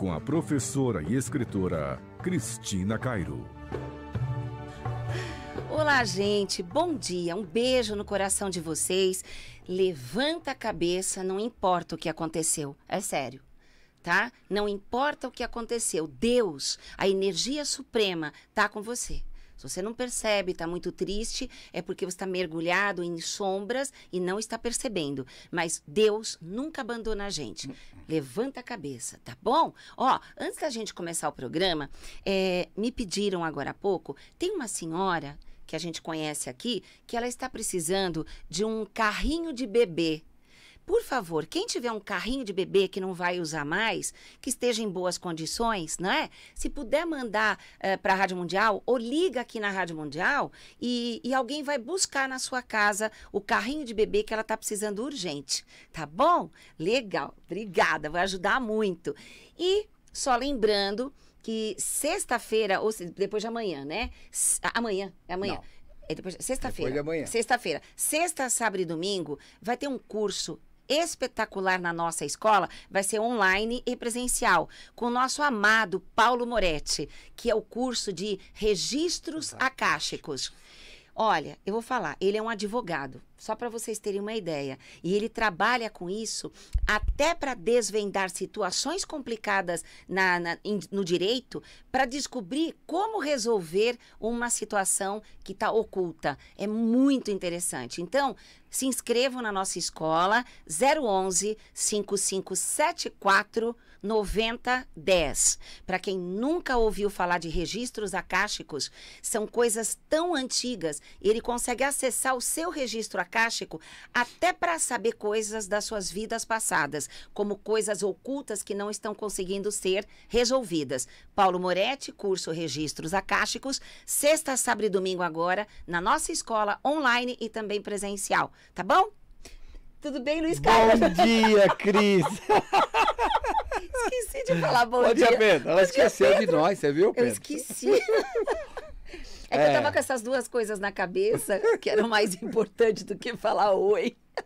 com a professora e escritora Cristina Cairo. Olá, gente. Bom dia. Um beijo no coração de vocês. Levanta a cabeça, não importa o que aconteceu. É sério tá? Não importa o que aconteceu, Deus, a energia suprema, tá com você. Se você não percebe, está muito triste, é porque você está mergulhado em sombras e não está percebendo. Mas Deus nunca abandona a gente. Levanta a cabeça, tá bom? Ó, antes da gente começar o programa, é, me pediram agora há pouco, tem uma senhora que a gente conhece aqui, que ela está precisando de um carrinho de bebê por favor, quem tiver um carrinho de bebê que não vai usar mais, que esteja em boas condições, né? Se puder mandar uh, eh, para a Rádio Mundial ou liga aqui na Rádio Mundial e, e, alguém vai buscar na sua casa o carrinho de bebê que ela está precisando urgente, tá bom? Legal, obrigada, vai ajudar muito. E só lembrando que sexta-feira, ou depois de amanhã, né? S ah, amanhã, é amanhã. Não. É depois, sexta-feira. de amanhã. Sexta-feira. Sexta, sábado e domingo vai ter um curso espetacular na nossa escola vai ser online e presencial, com o nosso amado Paulo Moretti, que é o curso de registros Exato. Olha, eu vou falar, ele é um advogado só para vocês terem uma ideia. E ele trabalha com isso até para desvendar situações complicadas na, na in, no direito, para descobrir como resolver uma situação que está oculta. É muito interessante. Então, se inscrevam na nossa escola 011 5574 9010. Para quem nunca ouviu falar de registros acásticos, são coisas tão antigas, ele consegue acessar o seu registro acástico acástico até para saber coisas das suas vidas passadas, como coisas ocultas que não estão conseguindo ser resolvidas. Paulo Moretti, curso Registros Acásticos, sexta, sábado e domingo agora, na nossa escola online e também presencial, tá bom? Tudo bem, Luiz Carlos? Bom dia, Cris! Esqueci de falar bom, bom dia. dia Pedro. Ela bom esqueceu dia, Pedro. de nós, você viu, Pedro? Eu esqueci. É, que eu é. tava com essas duas coisas na cabeça, que eram mais importante do que falar oi.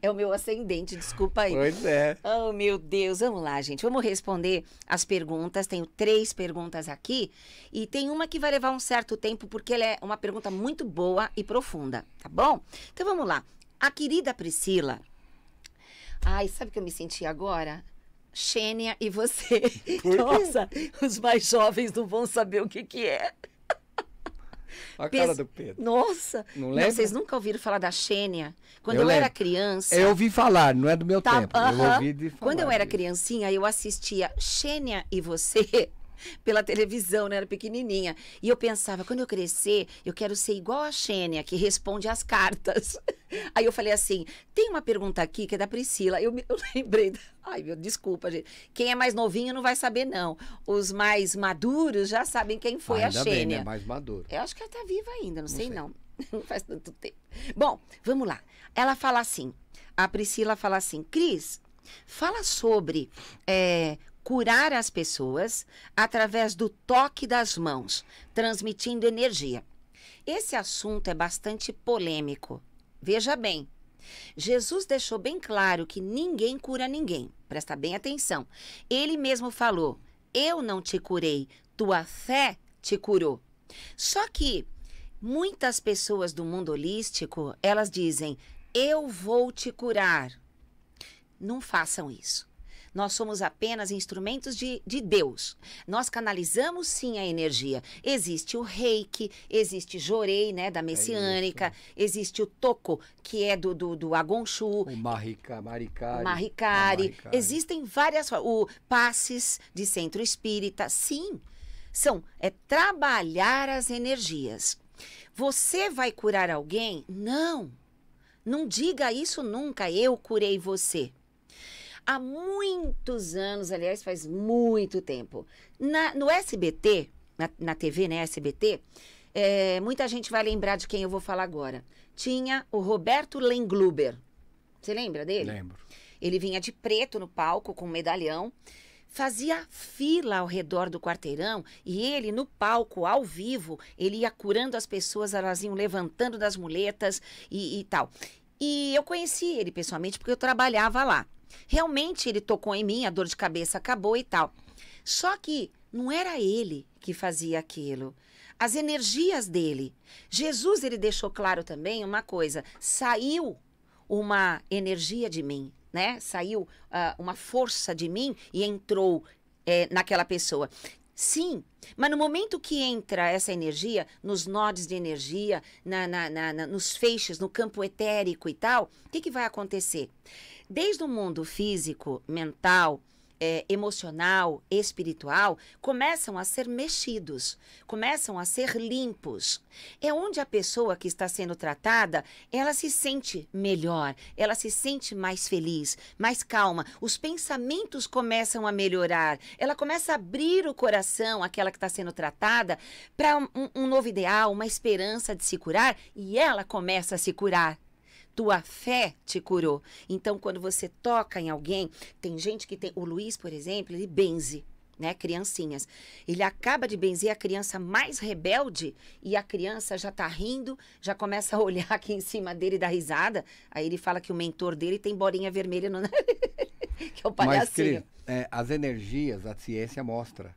É o meu ascendente, desculpa aí. Pois é. Oh, meu Deus. Vamos lá, gente. Vamos responder as perguntas. Tenho três perguntas aqui. E tem uma que vai levar um certo tempo, porque ela é uma pergunta muito boa e profunda, tá bom? Então vamos lá. A querida Priscila. Ai, sabe o que eu me senti agora? Xênia e você. Nossa, os mais jovens não vão saber o que, que é. Olha a Pes... cara do Pedro. Nossa! Não vocês nunca ouviram falar da Xênia? Quando eu, eu era criança. Eu ouvi falar, não é do meu tá... tempo. Uh -huh. Eu ouvi de falar. Quando eu era criancinha, eu assistia Xênia e você pela televisão, né? Era pequenininha. E eu pensava, quando eu crescer, eu quero ser igual a Xênia, que responde as cartas. Aí eu falei assim: tem uma pergunta aqui que é da Priscila. Eu, eu lembrei. Ai, meu, desculpa, gente. Quem é mais novinho não vai saber, não. Os mais maduros já sabem quem foi ainda a Xênia. Bem, né? Mais maduro. Eu acho que ela tá viva ainda, não, não sei, sei não. Não faz tanto tempo. Bom, vamos lá. Ela fala assim: a Priscila fala assim, Cris, fala sobre é, curar as pessoas através do toque das mãos, transmitindo energia. Esse assunto é bastante polêmico. Veja bem, Jesus deixou bem claro que ninguém cura ninguém. Presta bem atenção. Ele mesmo falou: Eu não te curei, tua fé te curou. Só que muitas pessoas do mundo holístico, elas dizem: Eu vou te curar. Não façam isso. Nós somos apenas instrumentos de, de Deus. Nós canalizamos sim a energia. Existe o reiki, existe jorei, né, da é messiânica, é existe o toco, que é do, do, do O maricari. É, maricari. Existem várias o passes de centro espírita, sim. São é trabalhar as energias. Você vai curar alguém? Não. Não diga isso nunca, eu curei você há muitos anos, aliás, faz muito tempo. Na, no SBT, na, na TV, né, SBT, é, muita gente vai lembrar de quem eu vou falar agora. Tinha o Roberto Lengluber. Você lembra dele? Lembro. Ele vinha de preto no palco com um medalhão fazia fila ao redor do quarteirão e ele, no palco, ao vivo, ele ia curando as pessoas, elas iam levantando das muletas e, e, tal. E eu conheci ele pessoalmente porque eu trabalhava lá. Realmente ele tocou em mim, a dor de cabeça acabou e tal. Só que não era ele que fazia aquilo. As energias dele. Jesus ele deixou claro também uma coisa: saiu uma energia de mim, né? Saiu uh, uma força de mim e entrou é, naquela pessoa. Sim, mas no momento que entra essa energia, nos nodes de energia, na, na, na, nos feixes, no campo etérico e tal, o que, que vai acontecer? Desde o mundo físico, mental, é, emocional, espiritual, começam a ser mexidos, começam a ser limpos. É onde a pessoa que está sendo tratada, ela se sente melhor, ela se sente mais feliz, mais calma, os pensamentos começam a melhorar, ela começa a abrir o coração, aquela que está sendo tratada, para um, um novo ideal, uma esperança de se curar, e ela começa a se curar tua fé te curou. Então, quando você toca em alguém, tem gente que tem. O Luiz, por exemplo, ele benze né, criancinhas. Ele acaba de benzer a criança mais rebelde e a criança já tá rindo, já começa a olhar aqui em cima dele e dar risada. Aí ele fala que o mentor dele tem bolinha vermelha no que é o palhacinho. Mas, Cris, é, as energias, a ciência mostra.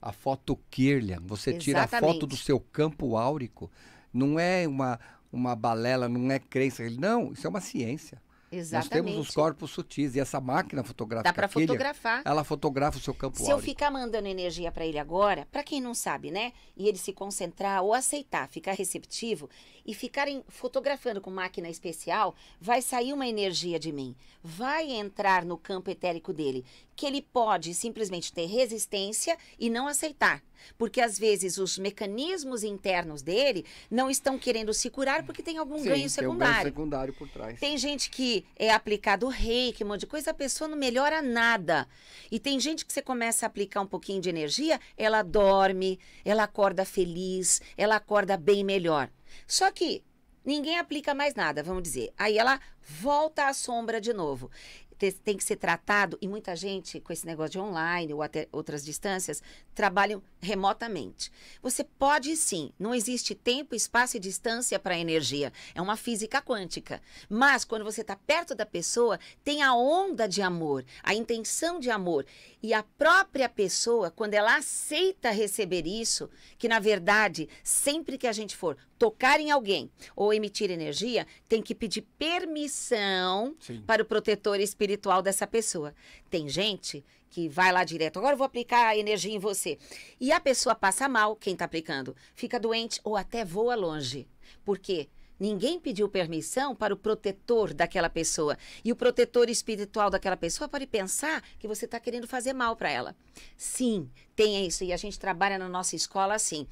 A foto Kirlian, você Exatamente. tira a foto do seu campo áurico, não é uma, uma balela, não é crença. Ele, não, isso é uma ciência. Exatamente. Nós temos os corpos sutis e essa máquina fotográfica. Dá para fotografar. Ela fotografa o seu campo Se eu ficar mandando energia para ele agora, para quem não sabe, né? E ele se concentrar ou aceitar, ficar receptivo e ficarem fotografando com máquina especial, vai sair uma energia de mim. Vai entrar no campo etérico dele que ele pode simplesmente ter resistência e não aceitar. Porque às vezes os mecanismos internos dele não estão querendo se curar porque tem algum Sim, ganho secundário. Tem um ganho secundário por trás. Tem gente que é aplicado reiki, um monte de coisa, a pessoa não melhora nada. E tem gente que você começa a aplicar um pouquinho de energia, ela dorme, ela acorda feliz, ela acorda bem melhor. Só que ninguém aplica mais nada, vamos dizer. Aí ela volta à sombra de novo tem que ser tratado, e muita gente com esse negócio de online ou até outras distâncias, trabalham remotamente. Você pode sim, não existe tempo, espaço e distância para energia. É uma física quântica. Mas quando você está perto da pessoa, tem a onda de amor, a intenção de amor. E a própria pessoa, quando ela aceita receber isso, que na verdade, sempre que a gente for tocar em alguém ou emitir energia, tem que pedir permissão sim. para o protetor espiritual espiritual dessa pessoa. Tem gente que vai lá direto, agora eu vou aplicar a energia em você. E a pessoa passa mal, quem está aplicando, fica doente ou até voa longe. Por quê? Ninguém pediu permissão para o protetor daquela pessoa. E o protetor espiritual daquela pessoa pode pensar que você está querendo fazer mal para ela. Sim, tem isso. E a gente trabalha na nossa escola assim.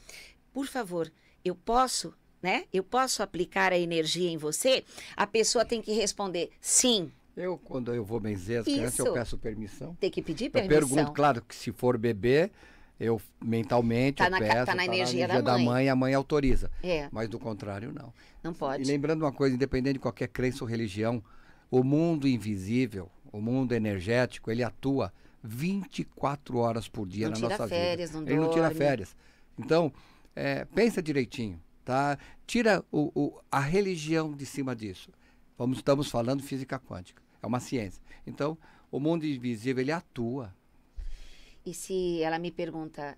Por favor, eu posso, né? Eu posso aplicar a energia em você? A pessoa tem que responder sim. Eu, quando eu vou benzer as Isso. crianças, eu peço permissão. Tem que pedir permissão. Eu pergunto, claro, que se for bebê, eu mentalmente tá eu na, tá peço, tá na energia, na energia da, mãe. da, mãe. a mãe autoriza. É. Mas do contrário, não. Não pode. E lembrando uma coisa, independente de qualquer crença ou religião, o mundo invisível, o mundo energético, ele atua 24 horas por dia não na nossa férias, vida. Não ele não tira férias. Então, é, pensa direitinho, tá? Tira o, o, a religião de cima disso. Vamos, estamos falando física quântica. É uma ciência. Então, o mundo invisível, ele atua. E se ela me pergunta,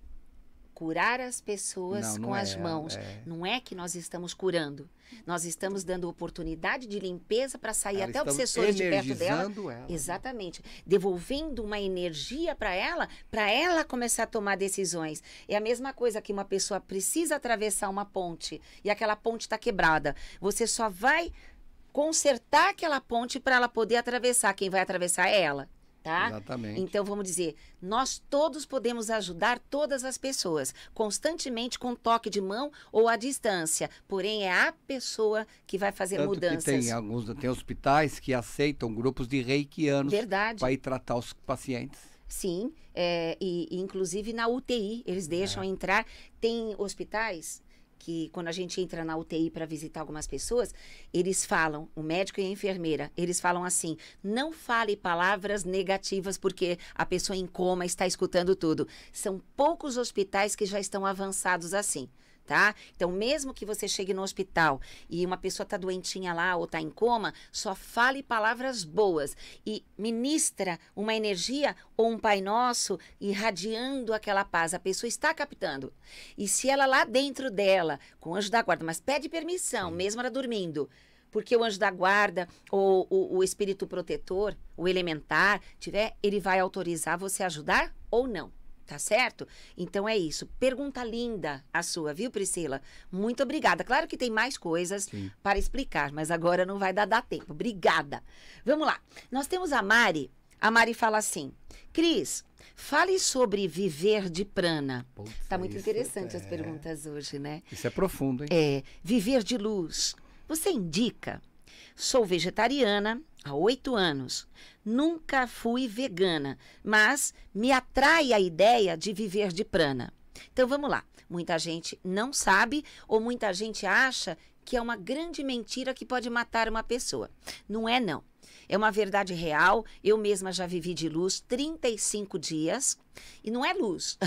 curar as pessoas não, não com é, as mãos. É. Não é que nós estamos curando. Nós estamos dando oportunidade de limpeza para sair ela até obsessores de perto dela. Ela. Exatamente. Devolvendo uma energia para ela, para ela começar a tomar decisões. É a mesma coisa que uma pessoa precisa atravessar uma ponte e aquela ponte está quebrada. Você só vai consertar aquela ponte para ela poder atravessar. Quem vai atravessar é ela. Tá? Exatamente. Então vamos dizer, nós todos podemos ajudar todas as pessoas, constantemente com toque de mão ou à distância. Porém, é a pessoa que vai fazer Tanto mudanças. tem alguns tem hospitais que aceitam grupos de reikianos para ir tratar os pacientes. Sim, é, e, e, inclusive na UTI eles deixam é. entrar. Tem hospitais que quando a gente entra na UTI para visitar algumas pessoas, eles falam, o médico e a enfermeira, eles falam assim: não fale palavras negativas porque a pessoa em coma está escutando tudo. São poucos hospitais que já estão avançados assim tá? Então, mesmo que você chegue no hospital e uma pessoa está doentinha lá ou está em coma, só fale palavras boas e ministra uma energia ou um Pai Nosso irradiando aquela paz. A pessoa está captando. E se ela lá dentro dela, com o anjo da guarda, mas pede permissão, mesmo ela dormindo, porque o anjo da guarda ou o, o espírito protetor, o elementar, tiver, ele vai autorizar você a ajudar ou não. Tá certo? Então é isso. Pergunta linda a sua, viu, Priscila? Muito obrigada. Claro que tem mais coisas Sim. para explicar, mas agora não vai dar, dar tempo. Obrigada. Vamos lá. Nós temos a Mari. A Mari fala assim: Cris, fale sobre viver de prana. Poxa, tá muito interessante é... as perguntas hoje, né? Isso é profundo, hein? É. Viver de luz. Você indica? Sou vegetariana, há oito anos. Nunca fui vegana, mas me atrai a ideia de viver de prana. Então vamos lá. Muita gente não sabe ou muita gente acha que é uma grande mentira que pode matar uma pessoa. Não é não. É uma verdade real. Eu mesma já vivi de luz 35 dias e não é luz.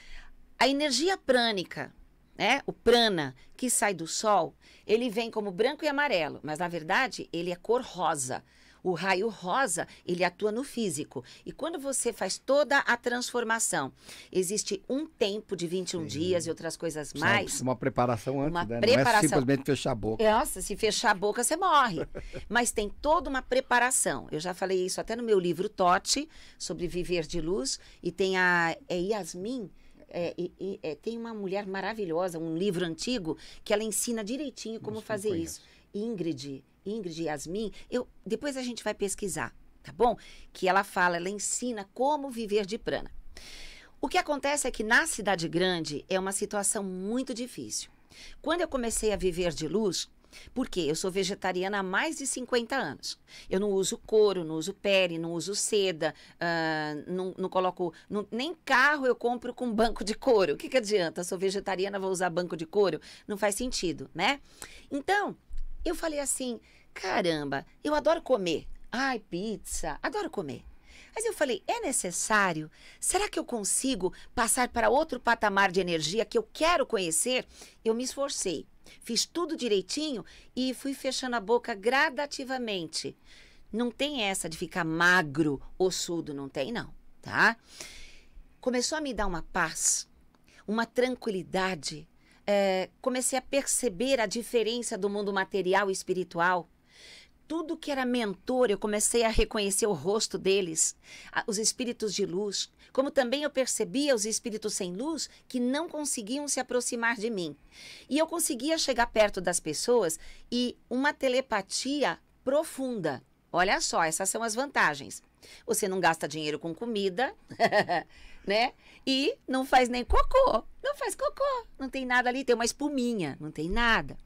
a energia prânica né? O prana que sai do sol, ele vem como branco e amarelo, mas na verdade ele é cor rosa. O raio rosa, ele atua no físico. E quando você faz toda a transformação, existe um tempo de 21 Sim. dias e outras coisas mais. Uma, uma preparação antes, uma né? preparação. Não é simplesmente fechar a boca. Nossa, se fechar a boca, você morre. Mas tem toda uma preparação. Eu já falei isso até no meu livro Tote, sobre viver de luz. E tem a é Yasmin, é, é, tem uma mulher maravilhosa, um livro antigo, que ela ensina direitinho como Nossa, fazer isso. Ingrid, Ingrid Yasmin, eu, depois a gente vai pesquisar, tá bom? Que ela fala, ela ensina como viver de prana. O que acontece é que na cidade grande é uma situação muito difícil. Quando eu comecei a viver de luz, porque eu sou vegetariana há mais de 50 anos. Eu não uso couro, não uso pele, não uso seda, uh, não, não, coloco. Não, nem carro eu compro com banco de couro. O que, que adianta? sou vegetariana, vou usar banco de couro? Não faz sentido, né? Então, eu falei assim: caramba, eu adoro comer. Ai, pizza, adoro comer. Mas eu falei, é necessário? Será que eu consigo passar para outro patamar de energia que eu quero conhecer? Eu me esforcei Fiz tudo direitinho e fui fechando a boca gradativamente. Não tem essa de ficar magro, ossudo, não tem, não, tá? Começou a me dar uma paz, uma tranquilidade. É, comecei a perceber a diferença do mundo material e espiritual tudo que era mentor, eu comecei a reconhecer o rosto deles, os espíritos de luz, como também eu percebia os espíritos sem luz que não conseguiam se aproximar de mim. E eu conseguia chegar perto das pessoas e uma telepatia profunda. Olha só, essas são as vantagens. Você não gasta dinheiro com comida, né? E não faz nem cocô. Não faz cocô. Não tem nada ali, tem uma espuminha, não tem nada.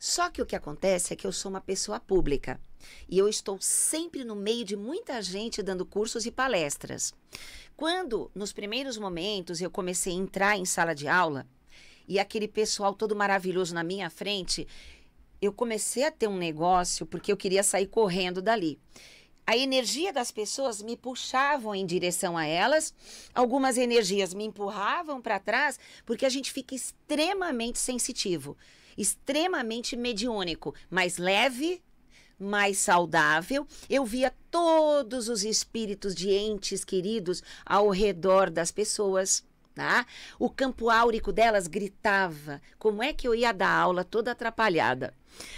Só que o que acontece é que eu sou uma pessoa pública e eu estou sempre no meio de muita gente dando cursos e palestras. Quando, nos primeiros momentos, eu comecei a entrar em sala de aula e aquele pessoal todo maravilhoso na minha frente, eu comecei a ter um negócio porque eu queria sair correndo dali. A energia das pessoas me puxavam em direção a elas, algumas energias me empurravam para trás, porque a gente fica extremamente sensitivo extremamente mediúnico, mais leve, mais saudável. Eu via todos os espíritos de entes queridos ao redor das pessoas. Tá? O campo áurico delas gritava. Como é que eu ia dar aula toda atrapalhada?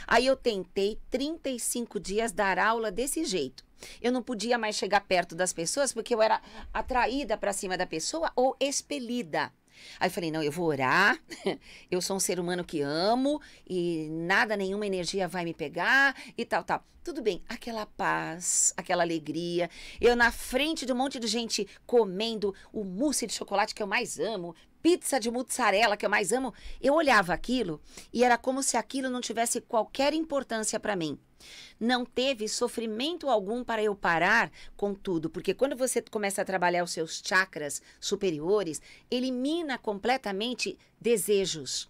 Aí eu tentei 35 dias dar aula desse jeito. Eu não podia mais chegar perto das pessoas porque eu era atraída para cima da pessoa ou expelida. Aí eu falei, não, eu vou orar, eu sou um ser humano que amo e nada, nenhuma energia vai me pegar e tal, tal. Tudo bem, aquela paz, aquela alegria, eu na frente de um monte de gente comendo o mousse de chocolate que eu mais amo, pizza de mussarela que eu mais amo. Eu olhava aquilo e era como se aquilo não tivesse qualquer importância para mim. Não teve sofrimento algum para eu parar com tudo, porque quando você começa a trabalhar os seus chakras superiores, elimina completamente desejos.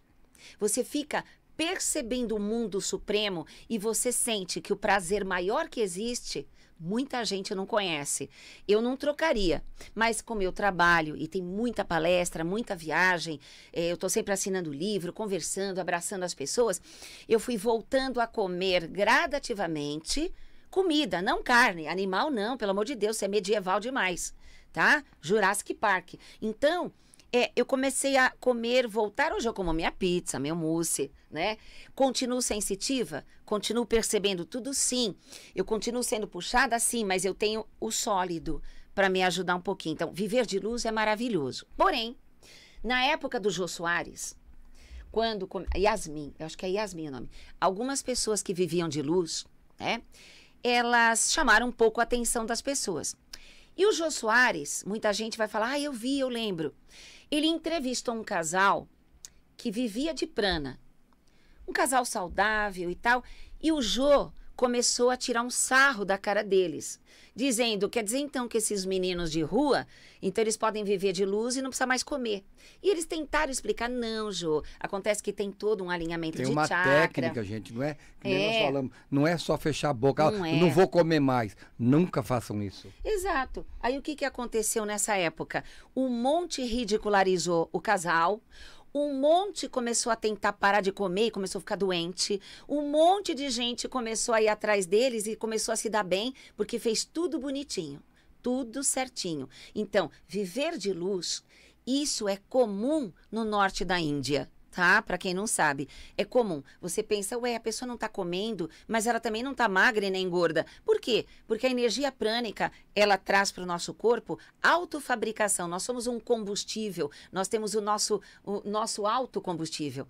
Você fica percebendo o mundo supremo e você sente que o prazer maior que existe muita gente não conhece. Eu não trocaria, mas como eu trabalho e tem muita palestra, muita viagem, eh, eu estou sempre assinando livro, conversando, abraçando as pessoas, eu fui voltando a comer gradativamente comida, não carne, animal não, pelo amor de Deus, você é medieval demais, tá? Jurassic Park. Então, é, eu comecei a comer, voltar hoje eu como minha pizza, meu mousse, né? Continuo sensitiva? Continuo percebendo tudo sim. Eu continuo sendo puxada sim, mas eu tenho o sólido para me ajudar um pouquinho. Então, viver de luz é maravilhoso. Porém, na época do Jô Soares, quando Yasmin, eu acho que é Yasmin o nome, algumas pessoas que viviam de luz, né? Elas chamaram um pouco a atenção das pessoas. E o Jô Soares, muita gente vai falar, ah, eu vi, eu lembro. Ele entrevistou um casal que vivia de prana. Um casal saudável e tal. E o Jo começou a tirar um sarro da cara deles, dizendo: quer dizer então que esses meninos de rua, então eles podem viver de luz e não precisa mais comer. E eles tentaram explicar: não, Jô, acontece que tem todo um alinhamento tem de uma técnica, gente, não é? é. nós falamos, não é só fechar a boca, não, é. não vou comer mais. Nunca façam isso. Exato. Aí o que, que aconteceu nessa época? Um monte ridicularizou o casal, um monte começou a tentar parar de comer e começou a ficar doente. Um monte de gente começou a ir atrás deles e começou a se dar bem porque fez tudo bonitinho, tudo certinho. Então, viver de luz, isso é comum no norte da Índia tá? Para quem não sabe, é comum. Você pensa, ué, a pessoa não tá comendo, mas ela também não tá magra e nem gorda. Por quê? Porque a energia prânica, ela traz para o nosso corpo autofabricação. Nós somos um combustível, nós temos o nosso o nosso autocombustível.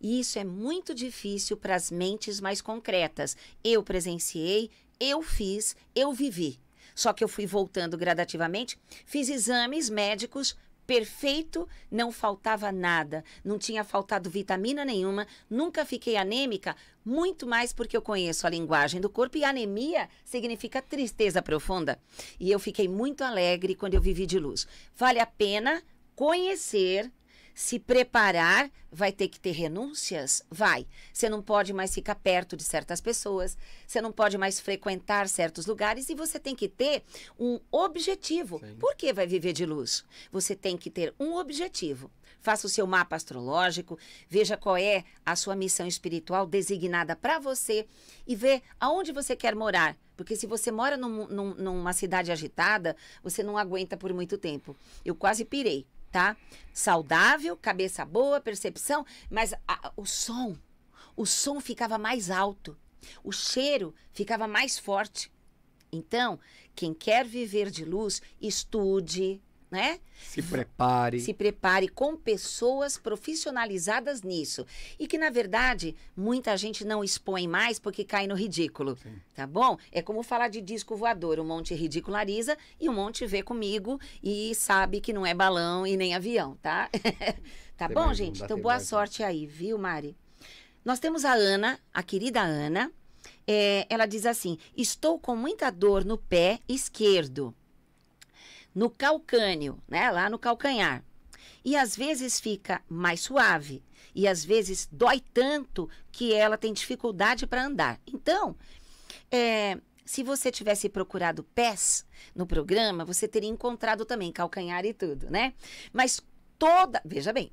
E isso é muito difícil para as mentes mais concretas. Eu presenciei, eu fiz, eu vivi. Só que eu fui voltando gradativamente, fiz exames médicos perfeito, não faltava nada, não tinha faltado vitamina nenhuma, nunca fiquei anêmica, muito mais porque eu conheço a linguagem do corpo e anemia significa tristeza profunda. E eu fiquei muito alegre quando eu vivi de luz. Vale a pena conhecer se preparar, vai ter que ter renúncias? Vai. Você não pode mais ficar perto de certas pessoas, você não pode mais frequentar certos lugares e você tem que ter um objetivo. Sim. Por que vai viver de luz? Você tem que ter um objetivo. Faça o seu mapa astrológico, veja qual é a sua missão espiritual designada para você e vê aonde você quer morar. Porque se você mora num, num, numa cidade agitada, você não aguenta por muito tempo. Eu quase pirei tá? Saudável, cabeça boa, percepção, mas a, o som, o som ficava mais alto, o cheiro ficava mais forte. Então, quem quer viver de luz, estude, né? Se prepare. Se prepare com pessoas profissionalizadas nisso. E que, na verdade, muita gente não expõe mais porque cai no ridículo. Sim. Tá bom? É como falar de disco voador. Um monte ridiculariza e um monte vê comigo e sabe que não é balão e nem avião, tá? tá Tem bom, gente? Então, boa sorte aí, viu, Mari? Nós temos a Ana, a querida Ana. É, ela diz assim: Estou com muita dor no pé esquerdo no calcânio, né? Lá no calcanhar. E às vezes fica mais suave. E às vezes dói tanto que ela tem dificuldade para andar. Então, é, se você tivesse procurado pés no programa, você teria encontrado também calcanhar e tudo, né? Mas toda, veja bem,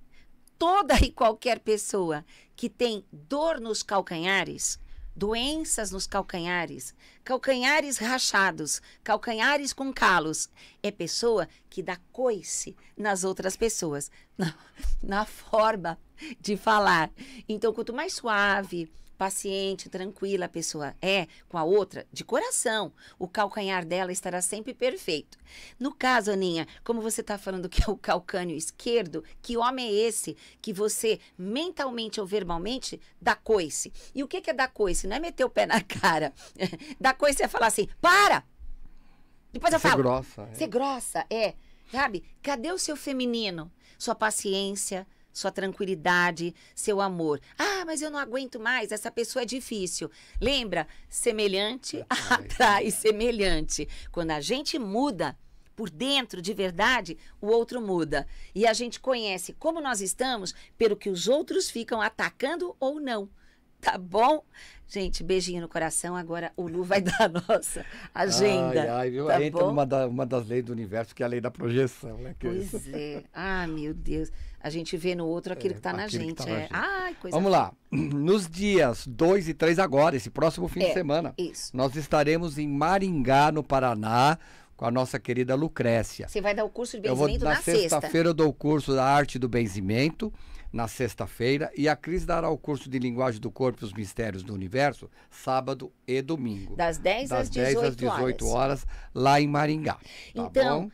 toda e qualquer pessoa que tem dor nos calcanhares doenças nos calcanhares, calcanhares rachados, calcanhares com calos. É pessoa que dá coice nas outras pessoas, na, na forma de falar. Então, quanto mais suave, paciente, tranquila a pessoa é com a outra, de coração, o calcanhar dela estará sempre perfeito. No caso, Aninha, como você está falando que é o calcânio esquerdo, que homem é esse que você mentalmente ou verbalmente dá coice? E o que, é dar coice? Não é meter o pé na cara. dar coice é falar assim, para! Depois eu Ser é falo. Ser grossa. É. Ser é grossa, é. Sabe? Cadê o seu feminino? Sua paciência, sua tranquilidade, seu amor. Ah, mas eu não aguento mais, essa pessoa é difícil. Lembra? Semelhante é, é, é. atrai semelhante. Quando a gente muda por dentro de verdade, o outro muda. E a gente conhece como nós estamos pelo que os outros ficam atacando ou não. Tá bom? Gente, beijinho no coração. Agora o Lu vai dar a nossa agenda. Ai, ai, viu? Tá Entra bom? Uma, da, uma das leis do universo, que é a lei da projeção. Né? Pois é. Ah, meu Deus. A gente vê no outro aquilo é, que está na gente. Tá na tá é. gente. Ai, Vamos lá. Nos dias 2 e 3 agora, esse próximo fim de é, semana, isso. nós estaremos em Maringá, no Paraná, com a nossa querida Lucrécia. Você vai dar o curso de benzimento eu vou, na, na sexta. sexta-feira eu dou o curso da arte do benzimento, na sexta-feira, e a Cris dará o curso de linguagem do corpo e os mistérios do universo, sábado e domingo. Das 10, das às, 10 18 às 18 horas. horas lá em Maringá. Tá então, bom?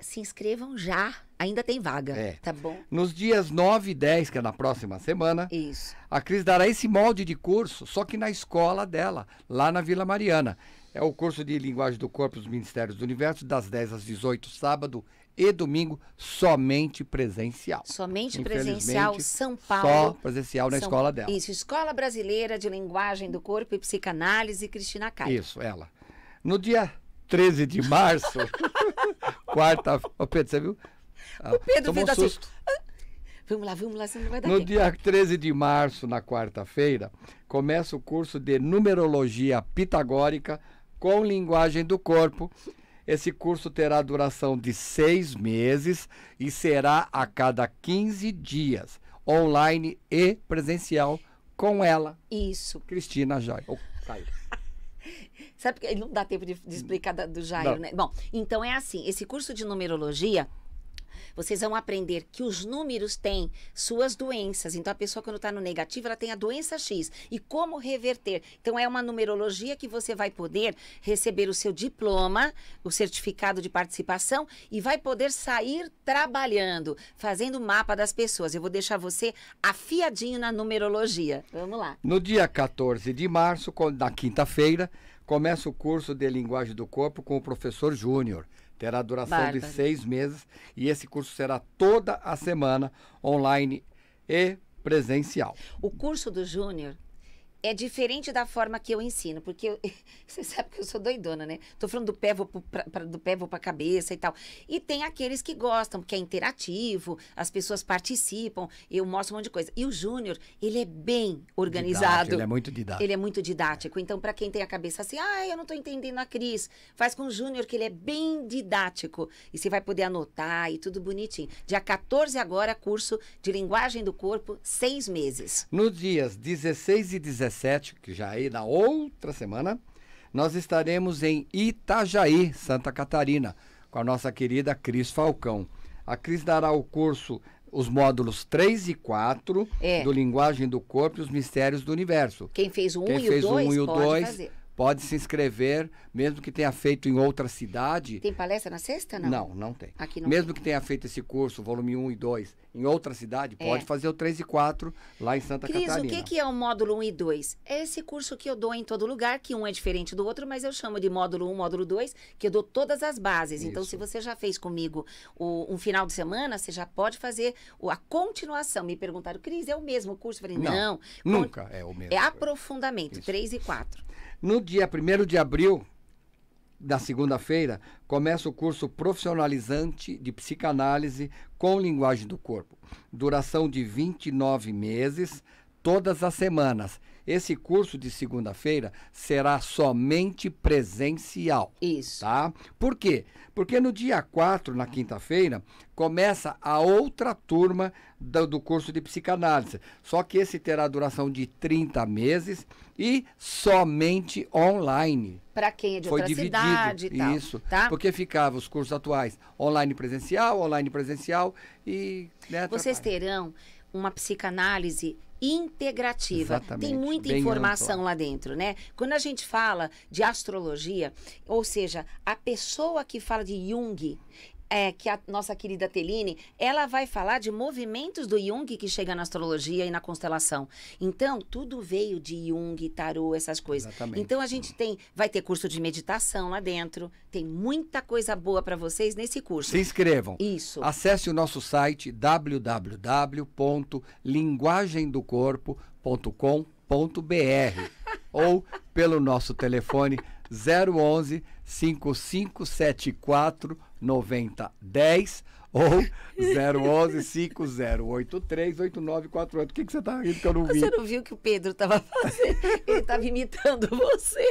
se inscrevam já Ainda tem vaga. É. Tá bom. Nos dias 9 e 10, que é na próxima semana, Isso. a Cris dará esse molde de curso, só que na escola dela, lá na Vila Mariana. É o curso de Linguagem do Corpo dos Ministérios do Universo, das 10 às 18, sábado e domingo, somente presencial. Somente presencial, São Paulo. Só presencial na São... escola dela. Isso, Escola Brasileira de Linguagem do Corpo e Psicanálise, Cristina Caio. Isso, ela. No dia 13 de março, quarta. Ô Pedro, você viu? Ah, o Pedro assim, ah, um assim. vamos lá, vamos lá, você não vai dar No tempo. dia 13 de março, na quarta-feira, começa o curso de Numerologia Pitagórica com Linguagem do Corpo. Esse curso terá duração de seis meses e será a cada 15 dias, online e presencial, com ela. Isso. Cristina Jair. Oh, Jair. Sabe que não dá tempo de, de explicar do Jairo, não. né? Bom, então é assim: esse curso de numerologia vocês vão aprender que os números têm suas doenças. Então, a pessoa, quando está no negativo, ela tem a doença X. E como reverter? Então, é uma numerologia que você vai poder receber o seu diploma, o certificado de participação e vai poder sair trabalhando, fazendo o mapa das pessoas. Eu vou deixar você afiadinho na numerologia. Vamos lá. No dia 14 de março, na quinta-feira, começa o curso de linguagem do corpo com o professor Júnior. Terá duração Bárbaro. de seis meses e esse curso será toda a semana online e presencial. O curso do Júnior é diferente da forma que eu ensino, porque eu, você sabe que eu sou doidona, né? Tô falando do pé, vou pra, pra, do pé, vou pra cabeça e tal. E tem aqueles que gostam, que é interativo, as pessoas participam, eu mostro um monte de coisa. E o Júnior, ele é bem organizado. Didático, ele é muito didático. Ele é muito didático. Então, para quem tem a cabeça assim, ah, eu não tô entendendo a Cris, faz com o Júnior, que ele é bem didático. E você vai poder anotar e tudo bonitinho. Dia 14 agora, curso de linguagem do corpo, seis meses. Nos dias 16 e 17 17, que já é da outra semana, nós estaremos em Itajaí, Santa Catarina, com a nossa querida Cris Falcão. A Cris dará o curso os módulos 3 e 4 é. do Linguagem do Corpo e os Mistérios do Universo. Quem fez o 1 um Quem e fez o 2 um e o dois, pode se inscrever, mesmo que tenha feito em outra cidade. Tem palestra na sexta, não? Não, não tem. Aqui não mesmo tem. que tenha feito esse curso, volume 1 e 2, em outra cidade, é. pode fazer o 3 e 4 lá em Santa Cris, Catarina. Cris, o que, é o módulo 1 e 2? É esse curso que eu dou em todo lugar, que um é diferente do outro, mas eu chamo de módulo 1, módulo 2, que eu dou todas as bases. Isso. Então, se você já fez comigo o, um final de semana, você já pode fazer a continuação. Me perguntaram, Cris, é o mesmo curso? Eu falei, não, não nunca é o mesmo. É aprofundamento, Isso. 3 e 4. No dia 1 de abril, na segunda-feira, começa o curso profissionalizante de psicanálise com linguagem do corpo. Duração de 29 meses, todas as semanas. Esse curso de segunda-feira será somente presencial. Isso. Tá? Por quê? Porque no dia 4, na quinta-feira, começa a outra turma do, do, curso de psicanálise. Só que esse terá duração de 30 meses e somente online. Para quem é de Foi outra dividido, cidade e tal. Isso, tá? porque ficava os cursos atuais online presencial, online presencial e... Né, Vocês terão uma psicanálise integrativa. Exatamente, Tem muita informação amplo. lá dentro, né? Quando a gente fala de astrologia, ou seja, a pessoa que fala de Jung, é, que a nossa querida Teline, ela vai falar de movimentos do Jung que chega na astrologia e na constelação. Então, tudo veio de Jung, tarô, essas coisas. Exatamente. Então a gente tem, vai ter curso de meditação lá dentro, tem muita coisa boa para vocês nesse curso. Se inscrevam. Isso. Acesse o nosso site www.linguagemdocorpo.com.br ou pelo nosso telefone 011 5574 9010 ou 011-5083-8948. O que, que você tá rindo que eu não vi? Você não viu que o Pedro estava fazendo? Ele estava imitando você.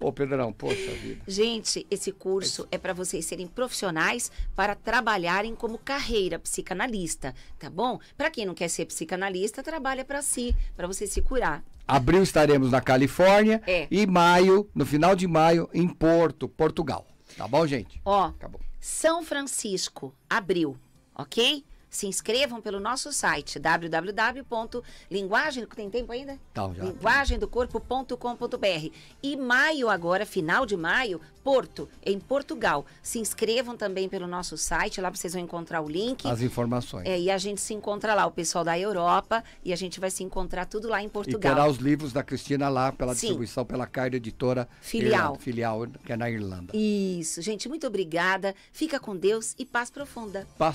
Ô, Pedrão, poxa vida. Gente, esse curso é, é para vocês serem profissionais para trabalharem como carreira psicanalista, tá bom? Para quem não quer ser psicanalista, trabalha para si, para você se curar. Abril estaremos na Califórnia é. e maio, no final de maio, em Porto, Portugal. Tá bom, gente? Ó, Acabou. São Francisco, abril, ok? se inscrevam pelo nosso site www.linguagem tem tempo ainda? Tá, já. linguagemdocorpo.com.br. E maio agora, final de maio, Porto, em Portugal. Se inscrevam também pelo nosso site, lá vocês vão encontrar o link. As informações. É, e a gente se encontra lá, o pessoal da Europa, e a gente vai se encontrar tudo lá em Portugal. E terá os livros da Cristina lá, pela Sim. distribuição, pela Carta Editora. Filial. Irlanda, filial, que é na Irlanda. Isso, gente, muito obrigada. Fica com Deus e paz profunda. Paz